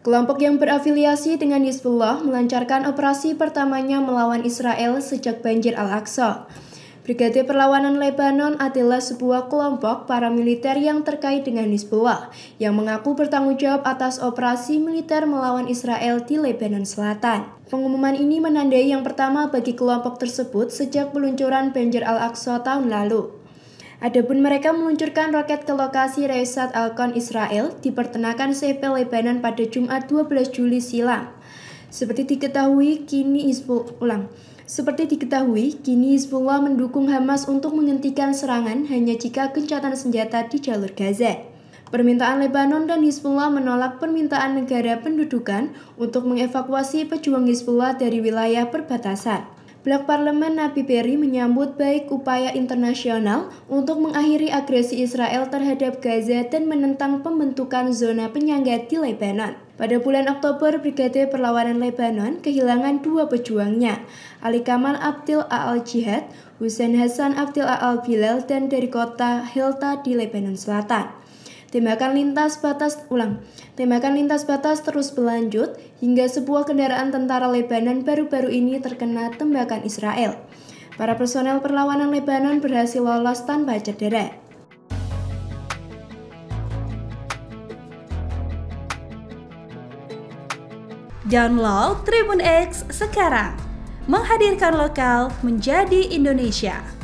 Kelompok yang berafiliasi dengan Hizbullah melancarkan operasi pertamanya melawan Israel sejak banjir Al-Aqsa. Brigade Perlawanan Lebanon adalah sebuah kelompok paramiliter yang terkait dengan Hizbullah yang mengaku bertanggung jawab atas operasi militer melawan Israel di Lebanon Selatan. Pengumuman ini menandai yang pertama bagi kelompok tersebut sejak peluncuran banjir Al-Aqsa tahun lalu. Adapun mereka meluncurkan roket ke lokasi Reisat Alkon Israel di pertenakan CP Lebanon pada Jumat 12 Juli silam. Seperti diketahui, kini Hizbul ulang. Seperti diketahui, kini Hizbullah mendukung Hamas untuk menghentikan serangan hanya jika gencatan senjata di jalur Gaza. Permintaan Lebanon dan Hizbullah menolak permintaan negara pendudukan untuk mengevakuasi pejuang Hizbullah dari wilayah perbatasan. Blok Parlemen Nabi Peri menyambut baik upaya internasional untuk mengakhiri agresi Israel terhadap Gaza dan menentang pembentukan zona penyangga di Lebanon. Pada bulan Oktober, Brigade Perlawanan Lebanon kehilangan dua pejuangnya, Ali Kamal Abdil Al Jihad, Hussein Hasan Abdil Al Bilal, dan dari kota Hilta di Lebanon Selatan. Tembakan lintas batas ulang. Tembakan lintas batas terus berlanjut hingga sebuah kendaraan tentara Lebanon baru-baru ini terkena tembakan Israel. Para personel perlawanan Lebanon berhasil lolos tanpa cedera. Download Tribun X sekarang. Menghadirkan lokal menjadi Indonesia.